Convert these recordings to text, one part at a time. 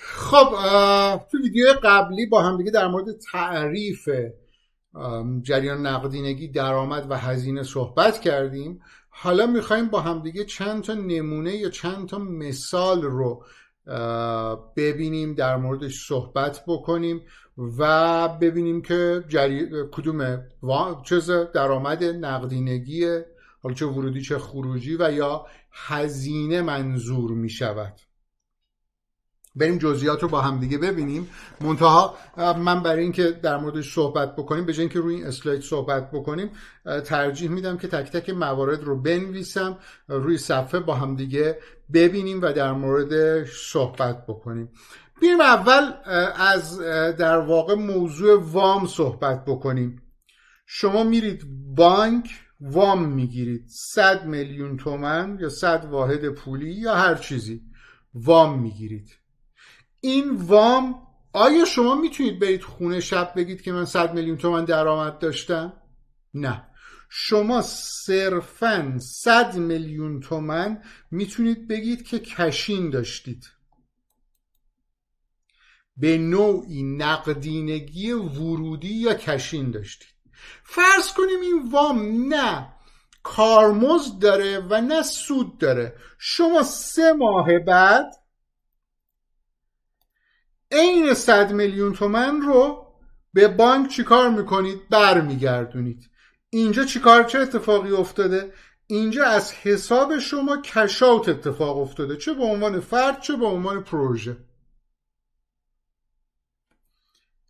خب تو ویدیو قبلی با همدیگه در مورد تعریف جریان نقدینگی درآمد و هزینه صحبت کردیم حالا میخوایم با همدیگه چند تا نمونه یا چند تا مثال رو ببینیم در موردش صحبت بکنیم و ببینیم که جری... کدوم چیز درآمد نقدینگی حالا چه ورودی چه خروجی و یا هزینه منظور می شود بریم جزئیات رو با هم دیگه ببینیم منتها من برای اینکه در موردش صحبت بکنیم به جای اینکه روی این اسلاید صحبت بکنیم ترجیح میدم که تک تک موارد رو بنویسم روی صفحه با هم دیگه ببینیم و در موردش صحبت بکنیم بیایم اول از در واقع موضوع وام صحبت بکنیم شما میرید بانک وام میگیرید 100 میلیون تومن یا 100 واحد پولی یا هر چیزی وام میگیرید این وام آیا شما میتونید برید خونه شب بگید که من 100 میلیون تومن درآمد داشتم نه شما صرفا 100 میلیون تومن میتونید بگید که کشین داشتید به نوعی نقدینگی ورودی یا کشین داشتید فرض کنیم این وام نه کارمز داره و نه سود داره شما سه ماه بعد عین صد میلیون تومن رو به بانک چیکار میکنید برمیگردونید اینجا چیکار چه اتفاقی افتاده اینجا از حساب شما کشاوت اتفاق افتاده چه به عنوان فرد چه به عنوان پروژه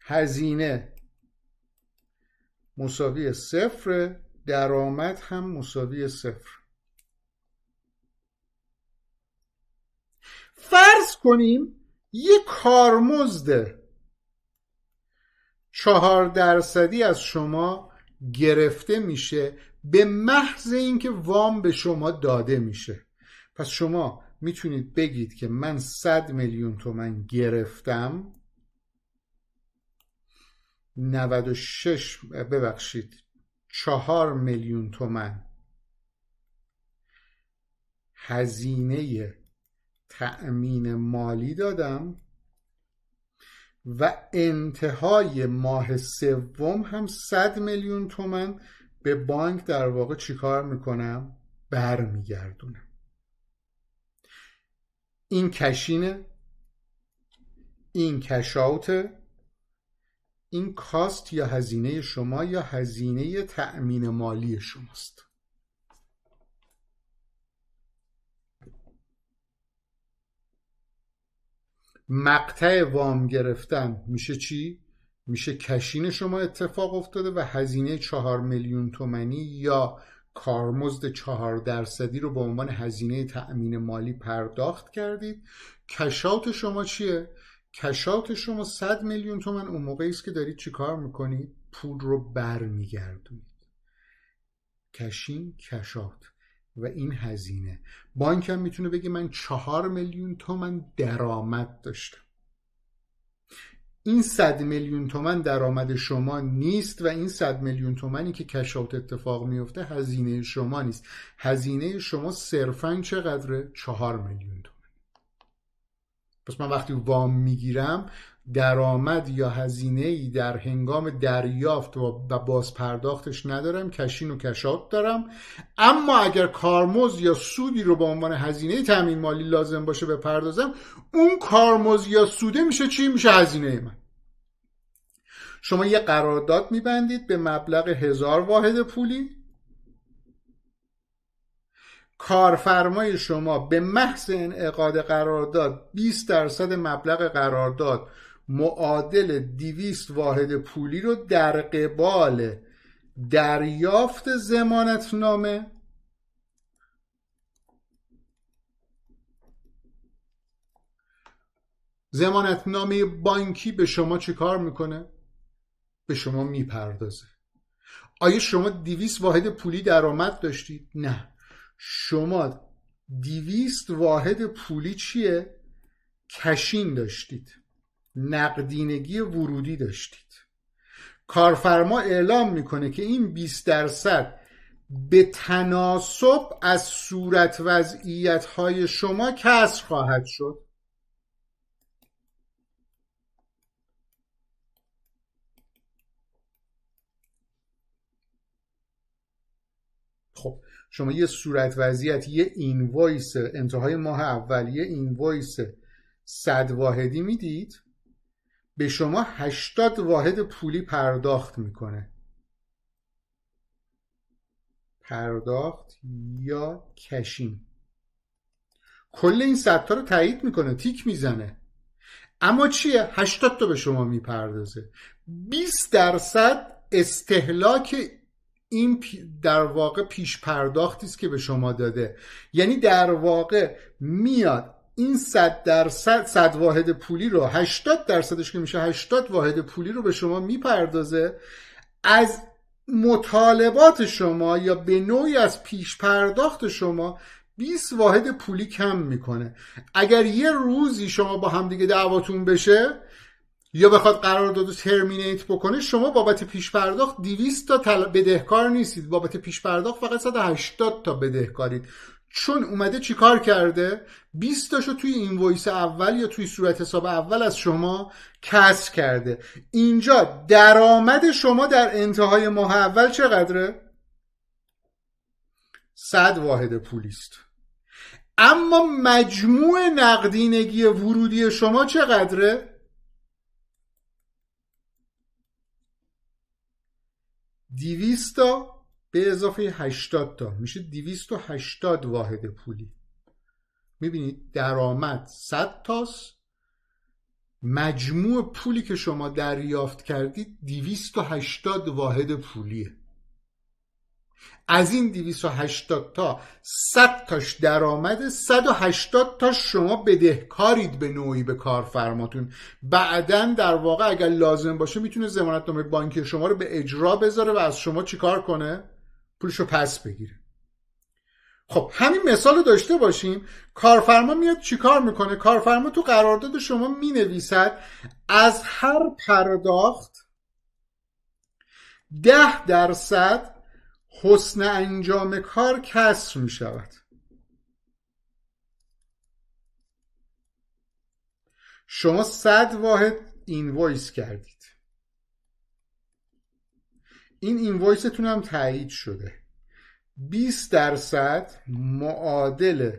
هزینه مساوی صفر درآمد هم مساوی صفر فرض کنیم یه کارمزد چهار درصدی از شما گرفته میشه به محض اینکه وام به شما داده میشه پس شما میتونید بگید که من 100 میلیون تومن گرفتم 96 ببخشید 4 میلیون تومن هزینه تأمین مالی دادم و انتهای ماه سوم هم 100 میلیون تومن به بانک در واقع چیکار میکنم برمیگردونم این کشینه این کشاوته این کاست یا هزینه شما یا هزینه تأمین مالی شماست مقطع وام گرفتن میشه چی؟ میشه کشین شما اتفاق افتاده و هزینه چهار میلیون تومنی یا کارمزد چهار درصدی رو به عنوان هزینه تأمین مالی پرداخت کردید کشات شما چیه؟ کشات شما 100 میلیون تومن اون موقعی است که دارید چیکار میکنید پول رو برمیگردونید کشین کشات و این هزینه بانک هم میتونه بگه من چهار میلیون تومن درآمد داشتم این صد میلیون تومن درآمد شما نیست و این صد میلیون تومنی که کشات اتفاق میفته هزینه شما نیست هزینه شما صرفا چقدره چهار میلیون تومن پس من وقتی وام میگیرم درآمد یا هزینه ای در هنگام دریافت و باز پرداختش ندارم کشین و کشات دارم اما اگر کارمز یا سودی رو به عنوان هزینه تامین مالی لازم باشه بپردازم اون کارمز یا سوده میشه چی میشه هزینه من شما یه قرارداد میبندید به مبلغ هزار واحد پولی کارفرمای شما به محض انعقاد قرارداد 20 درصد مبلغ قرارداد معادل 200 واحد پولی رو در قبال دریافت زمانتنامه زمانتنامه بانکی به شما کار میکنه؟ به شما میپردازه آیا شما 200 واحد پولی درآمد داشتید؟ نه شما دیویست واحد پولی چیه؟ کشین داشتید نقدینگی ورودی داشتید کارفرما اعلام میکنه که این 20 درصد به تناسب از صورت وضعیت های شما کسر خواهد شد خب شما یه صورت وضعیت یه اینوایس انتهای ماه اول یه اینوایس صد واحدی میدید به شما 80 واحد پولی پرداخت میکنه پرداخت یا کشین کل این صدتا رو تایید میکنه تیک میزنه اما چیه 80 تا به شما میپردازه 20 درصد استهلاک این در واقع پیش پرداختی است که به شما داده یعنی در واقع میاد این 100 درصد صد واحد پولی رو 80 درصدش که میشه 80 واحد پولی رو به شما میپردازه از مطالبات شما یا به نوعی از پیش پرداخت شما 20 واحد پولی کم میکنه اگر یه روزی شما با همدیگه دعواتون بشه یا بخواد قرار و ترمینیت بکنه شما بابت پیش پرداخت 200 تا بدهکار نیستید بابت پیش پرداخت فقط 180 تا بدهکارید چون اومده چیکار کرده 20 تاشو توی اینوایس اول یا توی صورت حساب اول از شما کسر کرده اینجا درآمد شما در انتهای ماه اول چقدره 100 واحد پولیست اما مجموع نقدینگی ورودی شما چقدره تا به اضافه 80 تا میشه 280 واحد پولی میبینید درآمد 100 تاست مجموع پولی که شما دریافت کردید 280 واحد پولیه از این 280 تا 100 تاش درآمد 180 تا شما بدهکارید به نوعی به کارفرماتون بعدا در واقع اگر لازم باشه میتونه نامه بانکی شما رو به اجرا بذاره و از شما چیکار کنه پولش رو پس بگیره خب همین مثال داشته باشیم کارفرما میاد چیکار میکنه کارفرما تو قرارداد شما مینویسد از هر پرداخت ده درصد حسن انجام کار کسر می شود شما صد واحد اینوایس کردید این اینوایستون هم تایید شده 20 درصد معادل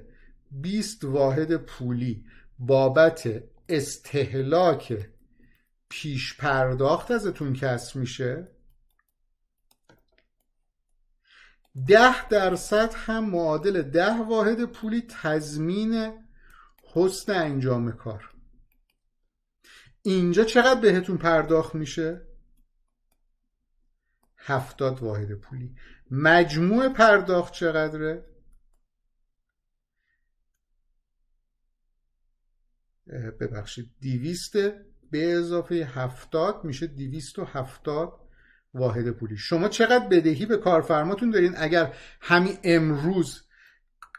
20 واحد پولی بابت استهلاک پیش پرداخت ازتون کسب میشه ده درصد هم معادل ده واحد پولی تضمین حسن انجام کار اینجا چقدر بهتون پرداخت میشه؟ هفتاد واحد پولی مجموع پرداخت چقدره؟ ببخشید دیویسته به اضافه هفتاد میشه دیویست و هفتاد واحد پولی شما چقدر بدهی به کارفرماتون دارین اگر همین امروز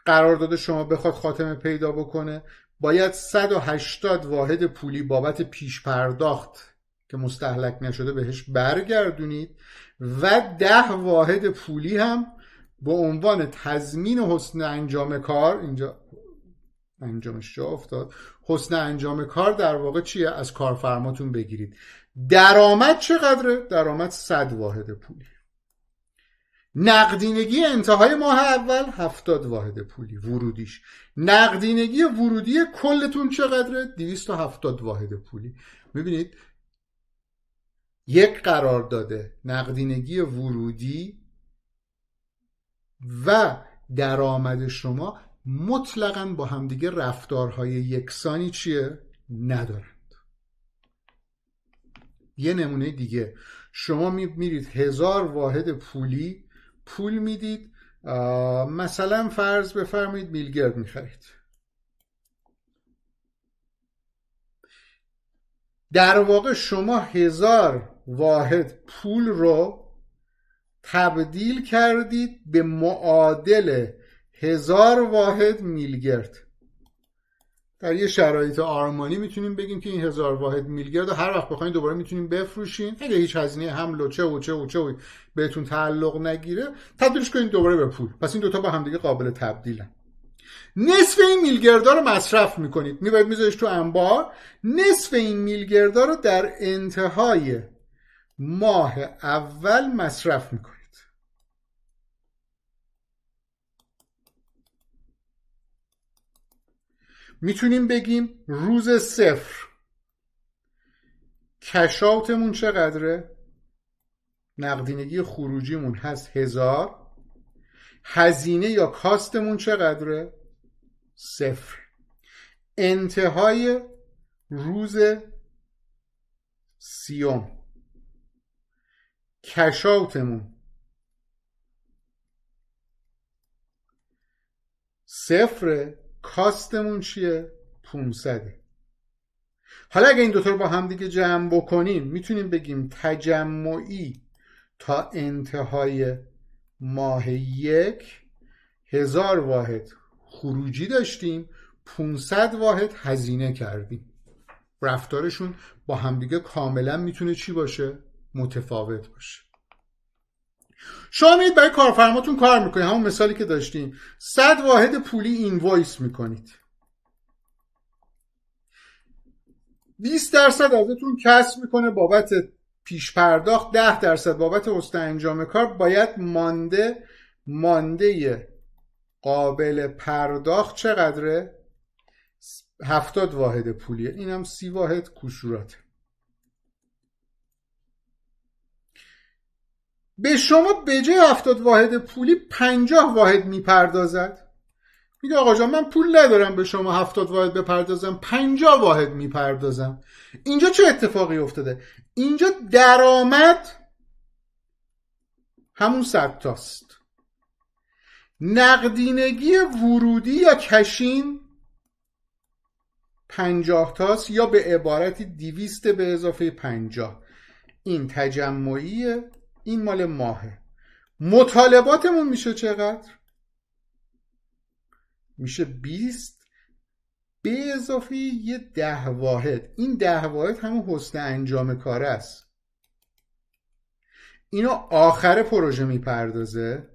قرارداد شما بخواد خاتمه پیدا بکنه باید 180 واحد پولی بابت پیش پرداخت که مستحلک نشده بهش برگردونید و ده واحد پولی هم به عنوان تضمین حسن انجام کار اینجا انجامش جا افتاد حسن انجام کار در واقع چیه از کارفرماتون بگیرید درآمد چقدره؟ درآمد 100 واحد پولی نقدینگی انتهای ماه اول 70 واحد پولی ورودیش نقدینگی ورودی کلتون چقدره 270 واحد پولی میبینید یک قرار داده نقدینگی ورودی و درآمد شما مطلقا با همدیگه رفتارهای یکسانی چیه ندارن یه نمونه دیگه شما میرید هزار واحد پولی پول میدید مثلا فرض بفرمایید میلگرد میخرید در واقع شما هزار واحد پول رو تبدیل کردید به معادل هزار واحد میلگرد در یه شرایط آرمانی میتونیم بگیم که این هزار واحد میلگرد هر وقت بخواین دوباره میتونیم بفروشین اگه هیچ هزینه هم و چه و چه و چه بهتون تعلق نگیره تبدیلش کنین دوباره به پول پس این دوتا با دیگه قابل تبدیلن نصف این میلگردا رو مصرف میکنید میبرید میذارید تو انبار نصف این میلگردا رو در انتهای ماه اول مصرف میکنید میتونیم بگیم روز صفر کشاوتمون چقدره؟ نقدینگی خروجیمون هست هزار هزینه یا کاستمون چقدره؟ صفر انتهای روز سیوم کشاوتمون صفره کاستمون چیه 500 حالا اگه این دوتا رو با هم دیگه جمع بکنیم میتونیم بگیم تجمعی تا انتهای ماه یک هزار واحد خروجی داشتیم 500 واحد هزینه کردیم رفتارشون با همدیگه کاملا میتونه چی باشه متفاوت باشه شما میرید برای کارفرماتون کار میکنید همون مثالی که داشتیم 100 واحد پولی اینوایس میکنید 20 درصد ازتون کسب میکنه بابت پیش پرداخت 10 درصد بابت حسن انجام کار باید مانده مانده قابل پرداخت چقدره؟ 70 واحد پولیه اینم 30 واحد کوشورات. به شما به جای هفتاد واحد پولی پنجاه واحد میپردازد میگه آقا جان من پول ندارم به شما هفتاد واحد بپردازم پنجاه واحد میپردازم اینجا چه اتفاقی افتاده اینجا درآمد همون سبتاست تاست نقدینگی ورودی یا کشین پنجاه تاست یا به عبارتی دیویست به اضافه پنجاه این تجمعیه این مال ماهه مطالباتمون میشه چقدر میشه 20 به اضافه یه ده واحد این ده واحد همون حسن انجام کار است اینو آخر پروژه میپردازه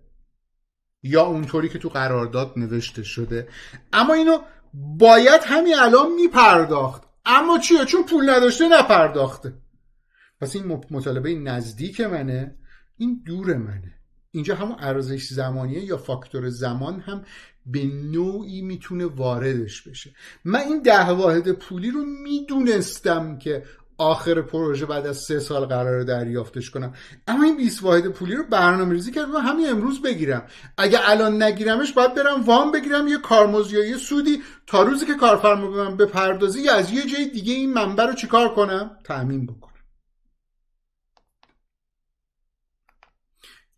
یا اونطوری که تو قرارداد نوشته شده اما اینو باید همین الان میپرداخت اما چیه چون پول نداشته نپرداخته پس این مطالبه نزدیک منه این دور منه اینجا همون ارزش زمانیه یا فاکتور زمان هم به نوعی میتونه واردش بشه من این ده واحد پولی رو میدونستم که آخر پروژه بعد از سه سال قرار دریافتش کنم اما این 20 واحد پولی رو برنامه ریزی کردم و همین امروز بگیرم اگه الان نگیرمش باید برم وام بگیرم یه کارمز یا یه سودی تا روزی که کارفرما به من بپردازه یا از یه جای دیگه این منبر رو چیکار کنم تعمین بکنم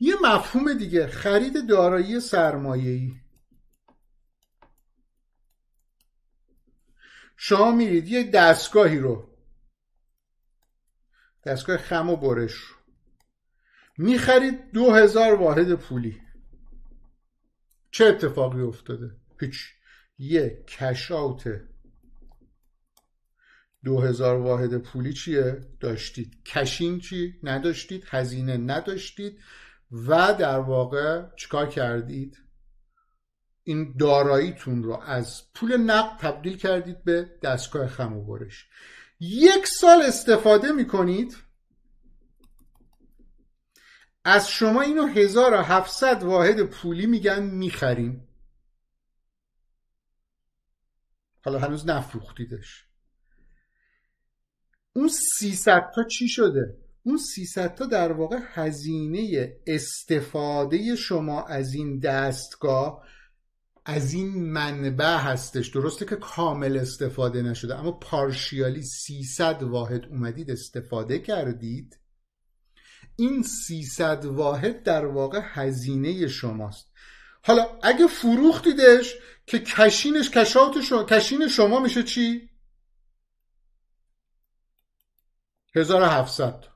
یه مفهوم دیگه خرید دارایی سرمایه‌ای شما میرید یه دستگاهی رو دستگاه خم و برش رو میخرید دو هزار واحد پولی چه اتفاقی افتاده؟ هیچ یه کشاوت دو هزار واحد پولی چیه؟ داشتید کشین چی؟ نداشتید هزینه نداشتید و در واقع چیکار کردید این داراییتون رو از پول نقد تبدیل کردید به دستگاه خم برش یک سال استفاده میکنید از شما اینو 1700 واحد پولی میگن میخریم حالا هنوز نفروختیدش اون 300 تا چی شده اون 300 تا در واقع هزینه استفاده شما از این دستگاه از این منبع هستش درسته که کامل استفاده نشده اما پارشیالی 300 واحد اومدید استفاده کردید این 300 واحد در واقع هزینه شماست حالا اگه فروختیدش که کشینش کشات شما کشین شما میشه چی 1700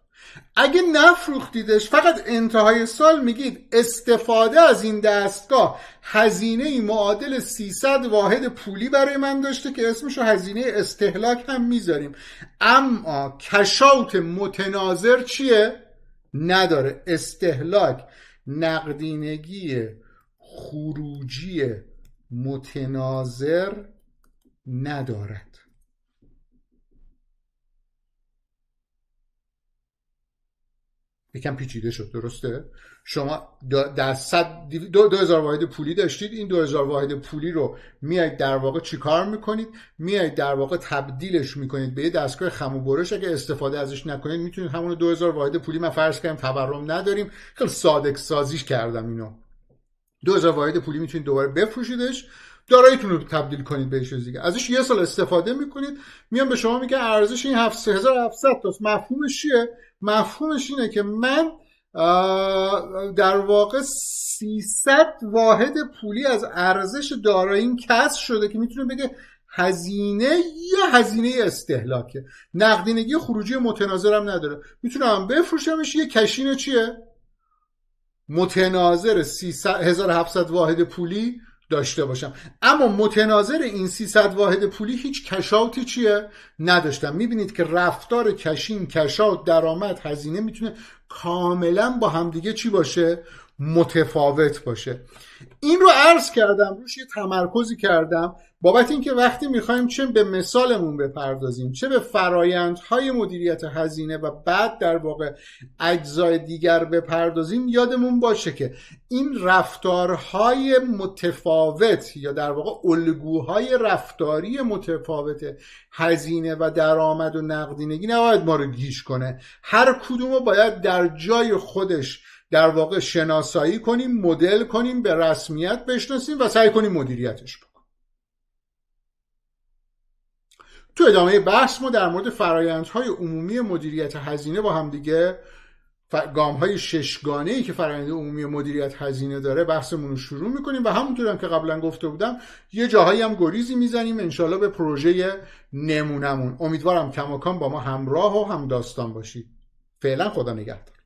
اگه نفروختیدش فقط انتهای سال میگید استفاده از این دستگاه هزینه ای معادل 300 واحد پولی برای من داشته که اسمشو رو هزینه استهلاک هم میذاریم اما کشاوت متناظر چیه؟ نداره استهلاک نقدینگی خروجی متناظر ندارد یکم پیچیده شد درسته شما در دو, هزار واحد پولی داشتید این دو هزار واحد پولی رو میایید در واقع چیکار میکنید میایید در واقع تبدیلش میکنید به یه دستگاه خم و برش اگه استفاده ازش نکنید میتونید همون دو هزار واحد پولی من فرض کردم تورم نداریم خیلی سادک سازیش کردم اینو دو هزار واحد پولی میتونید دوباره بفروشیدش داراییتون رو تبدیل کنید به چیز دیگه ازش یه سال استفاده میکنید میان به شما میگه ارزش این 7700 تاست مفهومش چیه مفهومش اینه که من در واقع 300 واحد پولی از ارزش داراییم کسب شده که میتونه بگه هزینه یه هزینه استهلاکه نقدینگی خروجی متناظرم نداره میتونم بفروشمش یه کشینه چیه متناظر 1700 واحد پولی داشته باشم اما متناظر این 300 واحد پولی هیچ کشاوتی چیه نداشتم میبینید که رفتار کشین کشاوت درآمد هزینه میتونه کاملا با همدیگه چی باشه متفاوت باشه این رو عرض کردم روش یه تمرکزی کردم بابت اینکه وقتی میخوایم چه به مثالمون بپردازیم چه به فرایندهای مدیریت هزینه و بعد در واقع اجزای دیگر بپردازیم یادمون باشه که این رفتارهای متفاوت یا در واقع الگوهای رفتاری متفاوت هزینه و درآمد و نقدینگی نباید ما رو گیش کنه هر کدوم رو باید در جای خودش در واقع شناسایی کنیم مدل کنیم به رسمیت بشناسیم و سعی کنیم مدیریتش تو ادامه بحث ما در مورد فرایندهای عمومی مدیریت هزینه با هم دیگه گام های ششگانه ای که فرآیند عمومی مدیریت هزینه داره بحثمون رو شروع میکنیم و همونطور هم که قبلا گفته بودم یه جاهایی هم گریزی میزنیم انشالله به پروژه نمونمون امیدوارم کماکان با ما همراه و هم داستان باشید فعلا خدا نگهدار